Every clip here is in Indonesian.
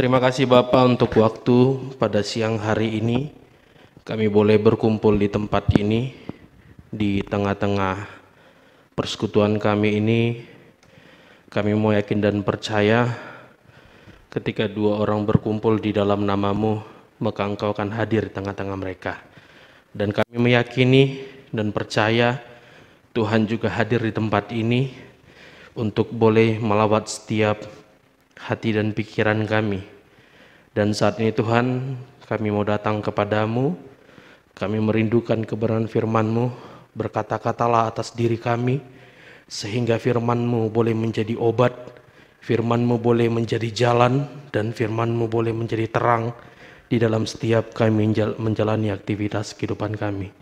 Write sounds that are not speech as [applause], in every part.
Terima kasih Bapak untuk waktu pada siang hari ini. Kami boleh berkumpul di tempat ini, di tengah-tengah persekutuan kami ini. Kami mau yakin dan percaya ketika dua orang berkumpul di dalam namamu, maka engkau akan hadir di tengah-tengah mereka. Dan kami meyakini dan percaya Tuhan juga hadir di tempat ini untuk boleh melawat setiap hati dan pikiran kami dan saat ini Tuhan, kami mau datang kepadamu, kami merindukan kebenaran FirmanMu. berkata-katalah atas diri kami, sehingga FirmanMu boleh menjadi obat, FirmanMu boleh menjadi jalan, dan FirmanMu boleh menjadi terang di dalam setiap kami menjalani aktivitas kehidupan kami.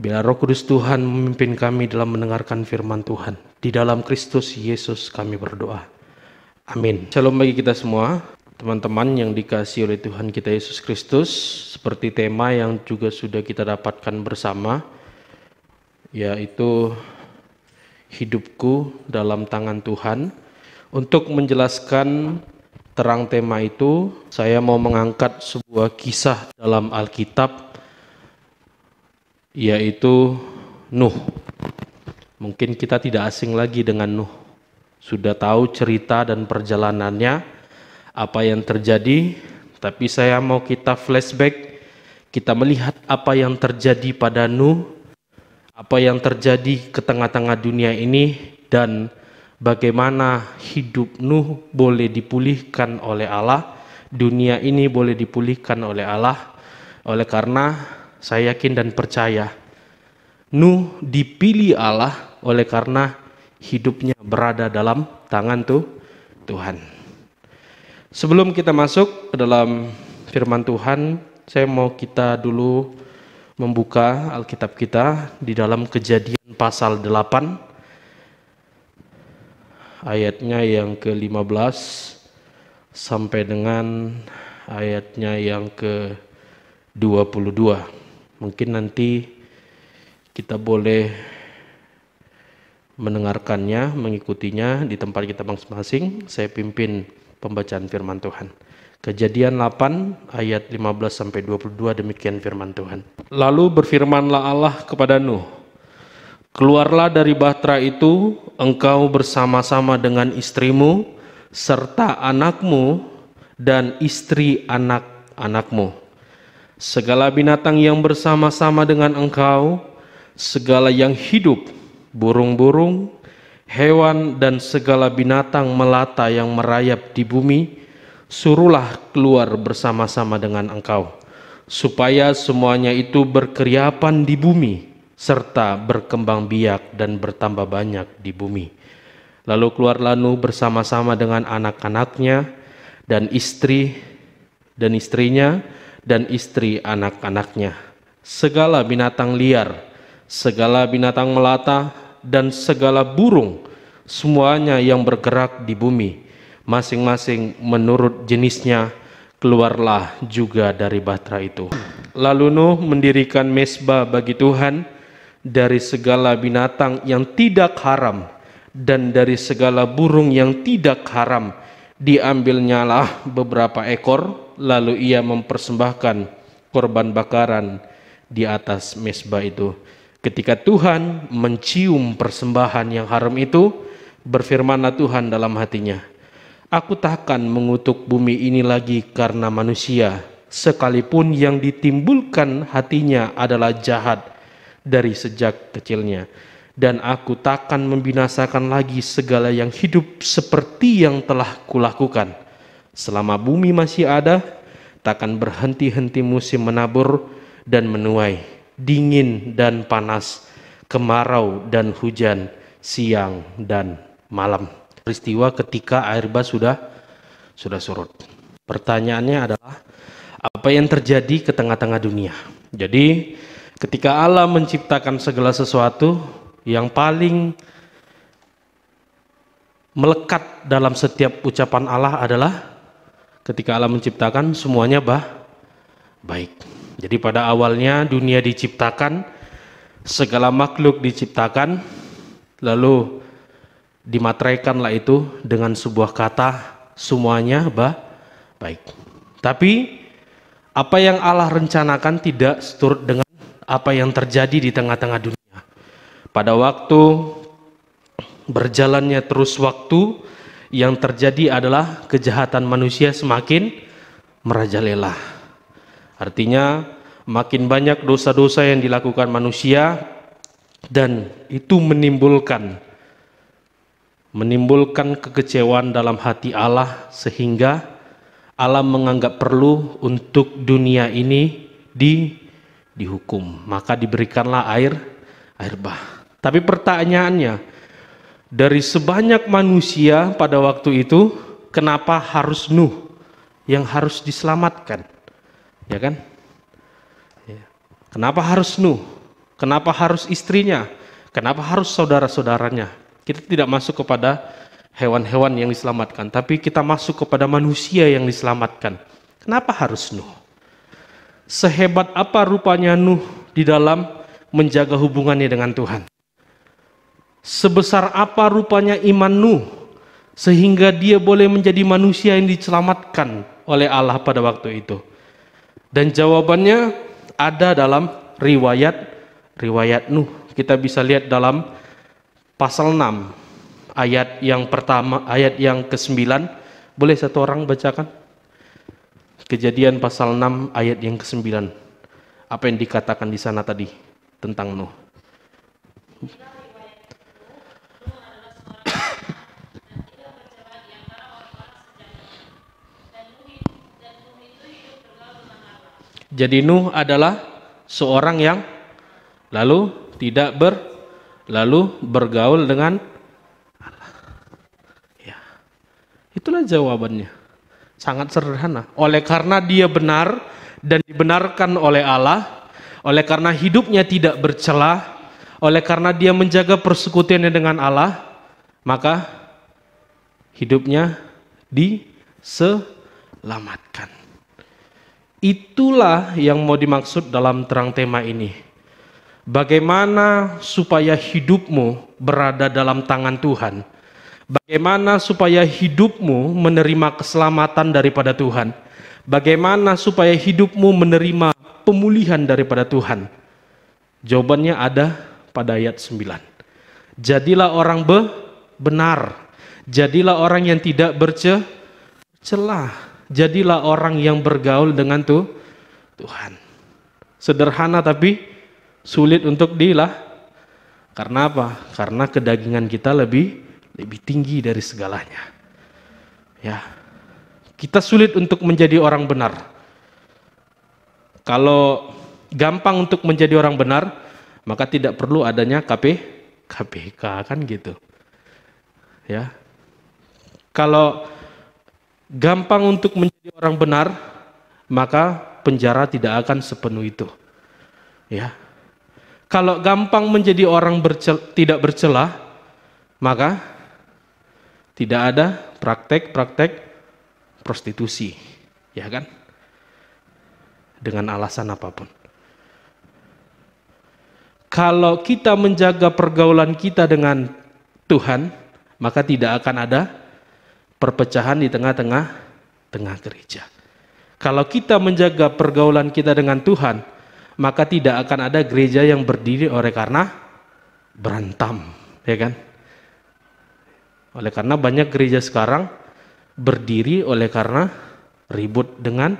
Bila roh kudus Tuhan memimpin kami dalam mendengarkan firman Tuhan, di dalam Kristus Yesus kami berdoa. Amin. Shalom bagi kita semua teman-teman yang dikasih oleh Tuhan kita Yesus Kristus seperti tema yang juga sudah kita dapatkan bersama yaitu hidupku dalam tangan Tuhan untuk menjelaskan terang tema itu saya mau mengangkat sebuah kisah dalam Alkitab yaitu Nuh mungkin kita tidak asing lagi dengan Nuh sudah tahu cerita dan perjalanannya apa yang terjadi, tapi saya mau kita flashback, kita melihat apa yang terjadi pada Nuh, apa yang terjadi ke tengah-tengah dunia ini, dan bagaimana hidup Nuh boleh dipulihkan oleh Allah, dunia ini boleh dipulihkan oleh Allah, oleh karena saya yakin dan percaya Nuh dipilih Allah oleh karena hidupnya berada dalam tangan tuh Tuhan. Sebelum kita masuk ke dalam firman Tuhan, saya mau kita dulu membuka Alkitab kita di dalam kejadian pasal 8 ayatnya yang ke-15 sampai dengan ayatnya yang ke-22. Mungkin nanti kita boleh mendengarkannya, mengikutinya di tempat kita masing-masing. Saya pimpin pembacaan firman Tuhan. Kejadian 8 ayat 15 sampai 22 demikian firman Tuhan. Lalu berfirmanlah Allah kepada Nuh, "Keluarlah dari bahtera itu engkau bersama-sama dengan istrimu serta anakmu dan istri anak-anakmu. Segala binatang yang bersama-sama dengan engkau, segala yang hidup, burung-burung, hewan dan segala binatang melata yang merayap di bumi, suruhlah keluar bersama-sama dengan engkau, supaya semuanya itu berkeriapan di bumi, serta berkembang biak dan bertambah banyak di bumi. Lalu keluarlah Nuh bersama-sama dengan anak-anaknya dan istri dan istrinya dan istri anak-anaknya. Segala binatang liar, segala binatang melata, dan segala burung, semuanya yang bergerak di bumi, masing-masing menurut jenisnya, keluarlah juga dari bahtera itu. Lalu Nuh mendirikan mesbah bagi Tuhan dari segala binatang yang tidak haram dan dari segala burung yang tidak haram. Diambilnyalah beberapa ekor, lalu ia mempersembahkan korban bakaran di atas mesbah itu. Ketika Tuhan mencium persembahan yang haram itu, berfirmanlah Tuhan dalam hatinya, Aku takkan mengutuk bumi ini lagi karena manusia, sekalipun yang ditimbulkan hatinya adalah jahat dari sejak kecilnya. Dan aku takkan membinasakan lagi segala yang hidup seperti yang telah kulakukan. Selama bumi masih ada, takkan berhenti-henti musim menabur dan menuai dingin dan panas, kemarau dan hujan, siang dan malam. Peristiwa ketika air bah sudah sudah surut. Pertanyaannya adalah apa yang terjadi ke tengah-tengah dunia? Jadi ketika Allah menciptakan segala sesuatu yang paling melekat dalam setiap ucapan Allah adalah ketika Allah menciptakan semuanya bah baik. Jadi pada awalnya dunia diciptakan, segala makhluk diciptakan, lalu dimateraikanlah itu dengan sebuah kata semuanya bah, baik. Tapi apa yang Allah rencanakan tidak seturut dengan apa yang terjadi di tengah-tengah dunia. Pada waktu berjalannya terus waktu, yang terjadi adalah kejahatan manusia semakin merajalela. Artinya makin banyak dosa-dosa yang dilakukan manusia dan itu menimbulkan menimbulkan kekecewaan dalam hati Allah sehingga Allah menganggap perlu untuk dunia ini di dihukum. Maka diberikanlah air air bah. Tapi pertanyaannya dari sebanyak manusia pada waktu itu kenapa harus Nuh yang harus diselamatkan? Ya kan? Ya. Kenapa harus Nuh? Kenapa harus istrinya? Kenapa harus saudara-saudaranya? Kita tidak masuk kepada hewan-hewan yang diselamatkan, tapi kita masuk kepada manusia yang diselamatkan. Kenapa harus Nuh? Sehebat apa rupanya Nuh di dalam menjaga hubungannya dengan Tuhan? Sebesar apa rupanya iman Nuh sehingga dia boleh menjadi manusia yang diselamatkan oleh Allah pada waktu itu? Dan jawabannya ada dalam riwayat riwayat Nuh. Kita bisa lihat dalam pasal 6 ayat yang pertama, ayat yang ke-9. Boleh satu orang bacakan? Kejadian pasal 6 ayat yang ke-9. Apa yang dikatakan di sana tadi tentang Nuh? Jadi Nuh adalah seorang yang lalu tidak ber lalu bergaul dengan Allah. Ya. Itulah jawabannya. Sangat sederhana. Oleh karena dia benar dan dibenarkan oleh Allah, oleh karena hidupnya tidak bercelah, oleh karena dia menjaga persekutuannya dengan Allah, maka hidupnya diselamatkan. Itulah yang mau dimaksud dalam terang tema ini. Bagaimana supaya hidupmu berada dalam tangan Tuhan? Bagaimana supaya hidupmu menerima keselamatan daripada Tuhan? Bagaimana supaya hidupmu menerima pemulihan daripada Tuhan? Jawabannya ada pada ayat 9. Jadilah orang be benar. Jadilah orang yang tidak bercelah Jadilah orang yang bergaul dengan tuh Tuhan. Sederhana tapi sulit untuk dilah. Karena apa? Karena kedagingan kita lebih lebih tinggi dari segalanya. Ya. Kita sulit untuk menjadi orang benar. Kalau gampang untuk menjadi orang benar, maka tidak perlu adanya KP KPK kan gitu. Ya. Kalau gampang untuk menjadi orang benar, maka penjara tidak akan sepenuh itu. Ya. Kalau gampang menjadi orang bercel, tidak bercelah, maka tidak ada praktek-praktek prostitusi, ya kan? Dengan alasan apapun. Kalau kita menjaga pergaulan kita dengan Tuhan, maka tidak akan ada perpecahan di tengah-tengah tengah gereja. Kalau kita menjaga pergaulan kita dengan Tuhan, maka tidak akan ada gereja yang berdiri oleh karena berantam, ya kan? Oleh karena banyak gereja sekarang berdiri oleh karena ribut dengan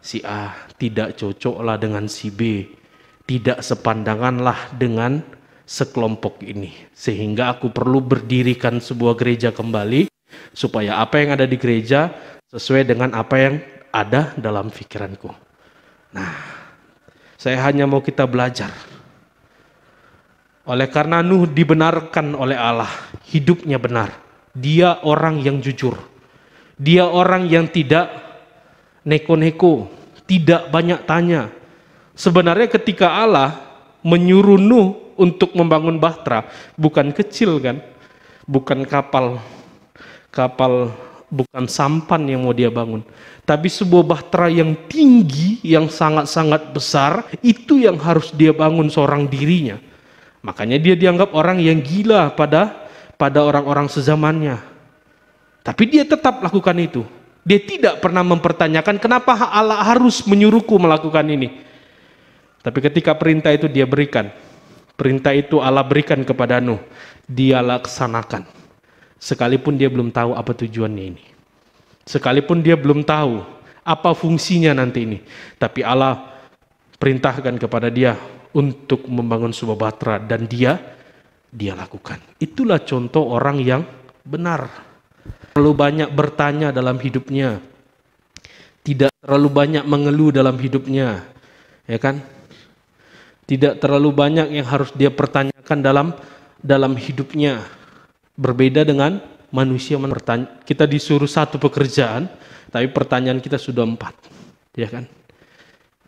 si A, tidak cocoklah dengan si B, tidak sepandanganlah dengan sekelompok ini. Sehingga aku perlu berdirikan sebuah gereja kembali Supaya apa yang ada di gereja sesuai dengan apa yang ada dalam pikiranku. Nah, saya hanya mau kita belajar. Oleh karena Nuh dibenarkan oleh Allah, hidupnya benar. Dia orang yang jujur. Dia orang yang tidak neko-neko, tidak banyak tanya. Sebenarnya ketika Allah menyuruh Nuh untuk membangun bahtera, bukan kecil kan? Bukan kapal, kapal bukan sampan yang mau dia bangun, tapi sebuah bahtera yang tinggi, yang sangat-sangat besar, itu yang harus dia bangun seorang dirinya. Makanya dia dianggap orang yang gila pada pada orang-orang sezamannya. Tapi dia tetap lakukan itu. Dia tidak pernah mempertanyakan kenapa Allah harus menyuruhku melakukan ini. Tapi ketika perintah itu dia berikan, perintah itu Allah berikan kepada Nuh, dia laksanakan sekalipun dia belum tahu apa tujuannya ini. Sekalipun dia belum tahu apa fungsinya nanti ini, tapi Allah perintahkan kepada dia untuk membangun sebuah batra dan dia dia lakukan. Itulah contoh orang yang benar. Terlalu banyak bertanya dalam hidupnya. Tidak terlalu banyak mengeluh dalam hidupnya. Ya kan? Tidak terlalu banyak yang harus dia pertanyakan dalam dalam hidupnya Berbeda dengan manusia kita disuruh satu pekerjaan, tapi pertanyaan kita sudah empat, ya kan?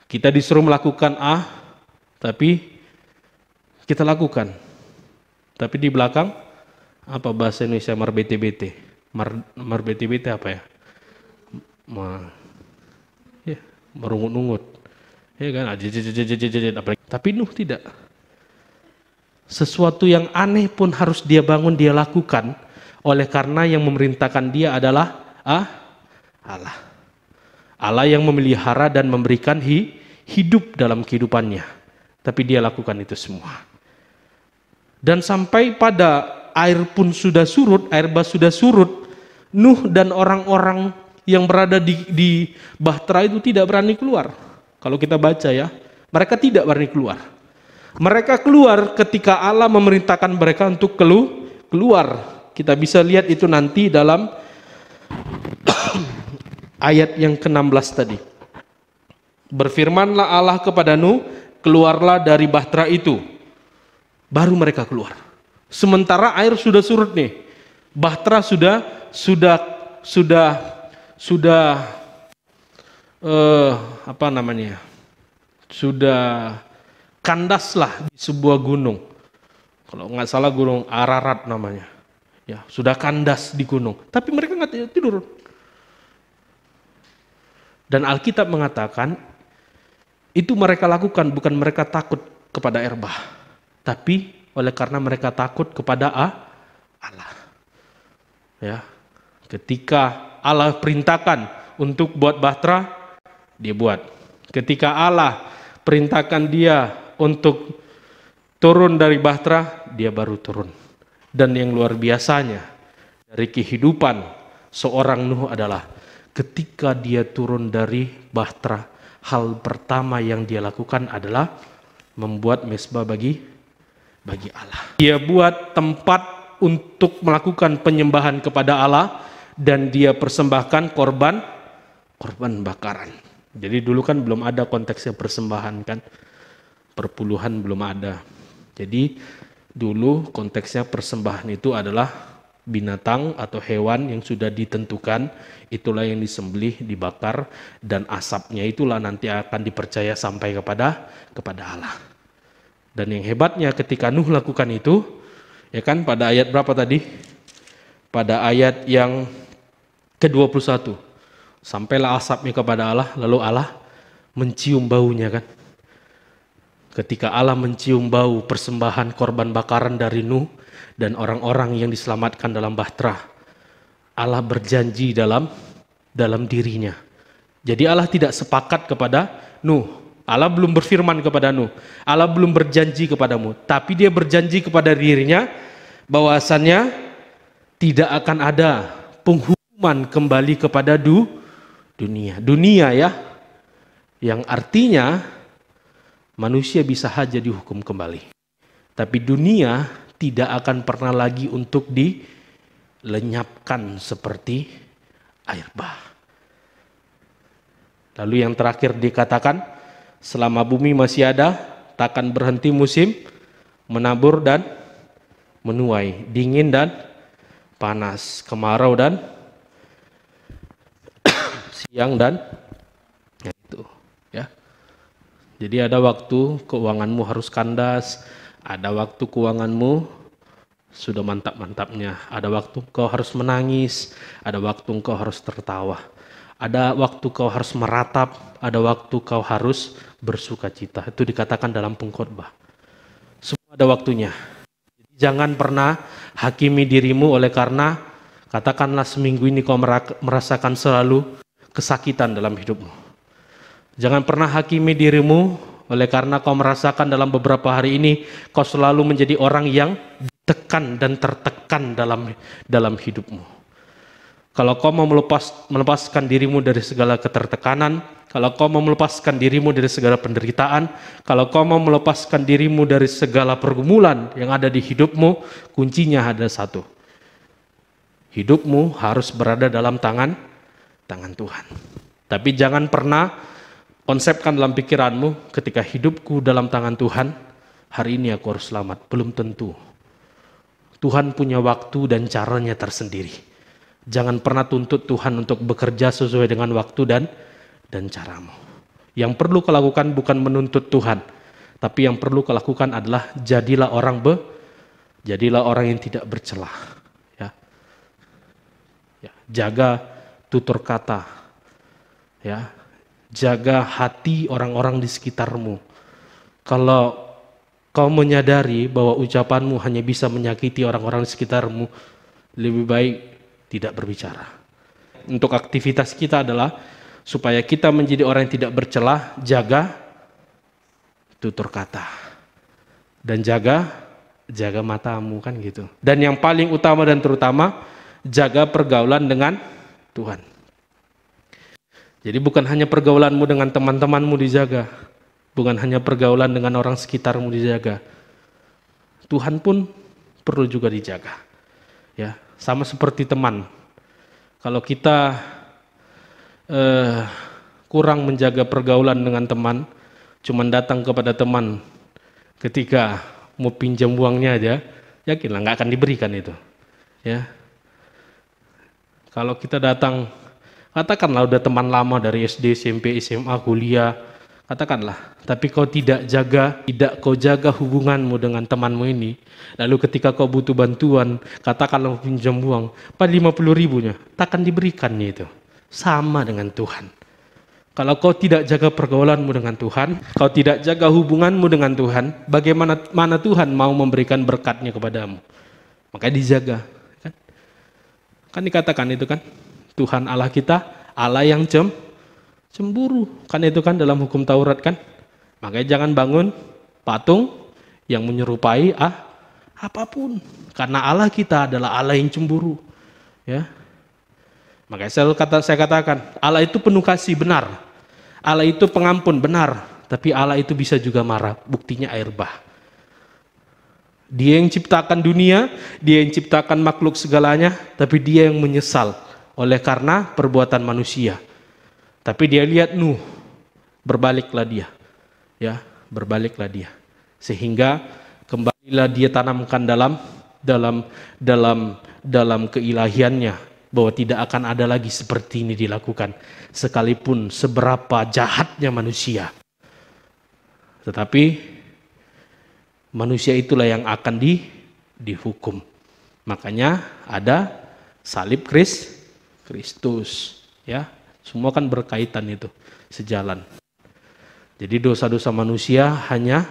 Kita disuruh melakukan A, tapi kita lakukan. Tapi di belakang apa bahasa Indonesia mar bete Mar, marbete-bete apa ya? Ma, ya merungut-ungut, ya kan? Ah, tapi Nuh tidak. Sesuatu yang aneh pun harus dia bangun, dia lakukan. Oleh karena yang memerintahkan dia adalah ah, Allah. Allah yang memelihara dan memberikan hi, hidup dalam kehidupannya. Tapi dia lakukan itu semua. Dan sampai pada air pun sudah surut, air bah sudah surut, Nuh dan orang-orang yang berada di, di Bahtera itu tidak berani keluar. Kalau kita baca ya, mereka tidak berani keluar. Mereka keluar ketika Allah memerintahkan mereka untuk kelu keluar. Kita bisa lihat itu nanti dalam [clears throat] ayat yang ke-16 tadi. Berfirmanlah Allah kepada Nuh, keluarlah dari bahtera itu. Baru mereka keluar. Sementara air sudah surut nih. Bahtera sudah sudah sudah sudah eh, apa namanya? Sudah kandaslah di sebuah gunung. Kalau nggak salah gunung Ararat namanya. Ya, sudah kandas di gunung. Tapi mereka nggak tidur. Dan Alkitab mengatakan, itu mereka lakukan bukan mereka takut kepada Erbah. Tapi oleh karena mereka takut kepada Allah. Ya, ketika Allah perintahkan untuk buat bahtera, dia buat. Ketika Allah perintahkan dia untuk turun dari bahtera, dia baru turun. Dan yang luar biasanya dari kehidupan seorang Nuh adalah ketika dia turun dari bahtera, hal pertama yang dia lakukan adalah membuat mesbah bagi bagi Allah. Dia buat tempat untuk melakukan penyembahan kepada Allah dan dia persembahkan korban korban bakaran. Jadi dulu kan belum ada konteksnya persembahan kan perpuluhan belum ada. Jadi dulu konteksnya persembahan itu adalah binatang atau hewan yang sudah ditentukan itulah yang disembelih dibakar dan asapnya itulah nanti akan dipercaya sampai kepada kepada Allah. Dan yang hebatnya ketika Nuh lakukan itu ya kan pada ayat berapa tadi? Pada ayat yang ke-21. Sampailah asapnya kepada Allah lalu Allah mencium baunya kan ketika Allah mencium bau persembahan korban bakaran dari Nuh dan orang-orang yang diselamatkan dalam bahtera. Allah berjanji dalam dalam dirinya. Jadi Allah tidak sepakat kepada Nuh. Allah belum berfirman kepada Nuh. Allah belum berjanji kepadamu. Tapi dia berjanji kepada dirinya bahwasannya tidak akan ada penghukuman kembali kepada du, dunia. Dunia ya. Yang artinya manusia bisa saja dihukum kembali. Tapi dunia tidak akan pernah lagi untuk dilenyapkan seperti air bah. Lalu yang terakhir dikatakan, selama bumi masih ada, takkan berhenti musim, menabur dan menuai, dingin dan panas, kemarau dan [coughs] siang dan jadi ada waktu keuanganmu harus kandas, ada waktu keuanganmu sudah mantap-mantapnya, ada waktu kau harus menangis, ada waktu kau harus tertawa, ada waktu kau harus meratap, ada waktu kau harus bersuka cita. Itu dikatakan dalam pengkhotbah. Semua ada waktunya. Jadi jangan pernah hakimi dirimu oleh karena katakanlah seminggu ini kau merasakan selalu kesakitan dalam hidupmu Jangan pernah hakimi dirimu oleh karena kau merasakan dalam beberapa hari ini kau selalu menjadi orang yang tekan dan tertekan dalam dalam hidupmu. Kalau kau mau melepas, melepaskan dirimu dari segala ketertekanan, kalau kau mau melepaskan dirimu dari segala penderitaan, kalau kau mau melepaskan dirimu dari segala pergumulan yang ada di hidupmu, kuncinya ada satu. Hidupmu harus berada dalam tangan tangan Tuhan. Tapi jangan pernah Konsepkan dalam pikiranmu ketika hidupku dalam tangan Tuhan, hari ini aku harus selamat. Belum tentu. Tuhan punya waktu dan caranya tersendiri. Jangan pernah tuntut Tuhan untuk bekerja sesuai dengan waktu dan dan caramu. Yang perlu kau lakukan bukan menuntut Tuhan, tapi yang perlu kau lakukan adalah jadilah orang be, jadilah orang yang tidak bercelah. Ya. ya. Jaga tutur kata. Ya, jaga hati orang-orang di sekitarmu. Kalau kau menyadari bahwa ucapanmu hanya bisa menyakiti orang-orang di sekitarmu, lebih baik tidak berbicara. Untuk aktivitas kita adalah supaya kita menjadi orang yang tidak bercelah, jaga tutur kata. Dan jaga jaga matamu kan gitu. Dan yang paling utama dan terutama jaga pergaulan dengan Tuhan. Jadi bukan hanya pergaulanmu dengan teman-temanmu dijaga, bukan hanya pergaulan dengan orang sekitarmu dijaga. Tuhan pun perlu juga dijaga. Ya, sama seperti teman. Kalau kita eh, kurang menjaga pergaulan dengan teman, cuman datang kepada teman ketika mau pinjam uangnya aja, yakinlah nggak akan diberikan itu. Ya, kalau kita datang Katakanlah udah teman lama dari SD, SMP, SMA, kuliah. Katakanlah, tapi kau tidak jaga, tidak kau jaga hubunganmu dengan temanmu ini. Lalu ketika kau butuh bantuan, katakanlah pinjam uang, pada 50 ribunya, takkan diberikannya itu. Sama dengan Tuhan. Kalau kau tidak jaga pergaulanmu dengan Tuhan, kau tidak jaga hubunganmu dengan Tuhan, bagaimana mana Tuhan mau memberikan berkatnya kepadamu? Maka dijaga. Kan, kan dikatakan itu kan, Tuhan Allah kita Allah yang cem cemburu. Kan itu kan dalam hukum Taurat kan. Makanya jangan bangun patung yang menyerupai ah apapun karena Allah kita adalah Allah yang cemburu. Ya. Makanya saya kata saya katakan, Allah itu penuh kasih benar. Allah itu pengampun benar, tapi Allah itu bisa juga marah. Buktinya air bah. Dia yang ciptakan dunia, dia yang ciptakan makhluk segalanya, tapi dia yang menyesal oleh karena perbuatan manusia. Tapi dia lihat Nuh, berbaliklah dia. Ya, berbaliklah dia. Sehingga kembalilah dia tanamkan dalam dalam dalam dalam keilahiannya bahwa tidak akan ada lagi seperti ini dilakukan sekalipun seberapa jahatnya manusia. Tetapi manusia itulah yang akan di dihukum. Makanya ada salib Kristus Kristus, ya. Semua kan berkaitan itu, sejalan. Jadi dosa-dosa manusia hanya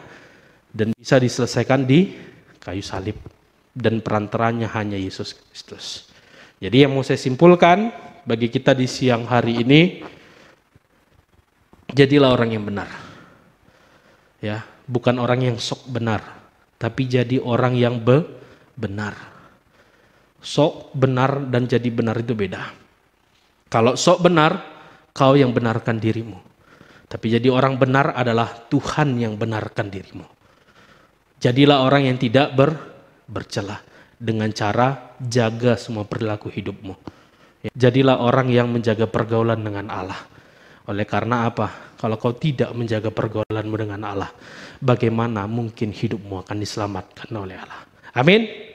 dan bisa diselesaikan di kayu salib dan perantaranya hanya Yesus Kristus. Jadi yang mau saya simpulkan bagi kita di siang hari ini jadilah orang yang benar. Ya, bukan orang yang sok benar, tapi jadi orang yang be benar. Sok benar dan jadi benar itu beda. Kalau sok benar, kau yang benarkan dirimu. Tapi jadi orang benar adalah Tuhan yang benarkan dirimu. Jadilah orang yang tidak ber, bercelah dengan cara jaga semua perilaku hidupmu. Jadilah orang yang menjaga pergaulan dengan Allah. Oleh karena apa? Kalau kau tidak menjaga pergaulanmu dengan Allah, bagaimana mungkin hidupmu akan diselamatkan oleh Allah? Amin.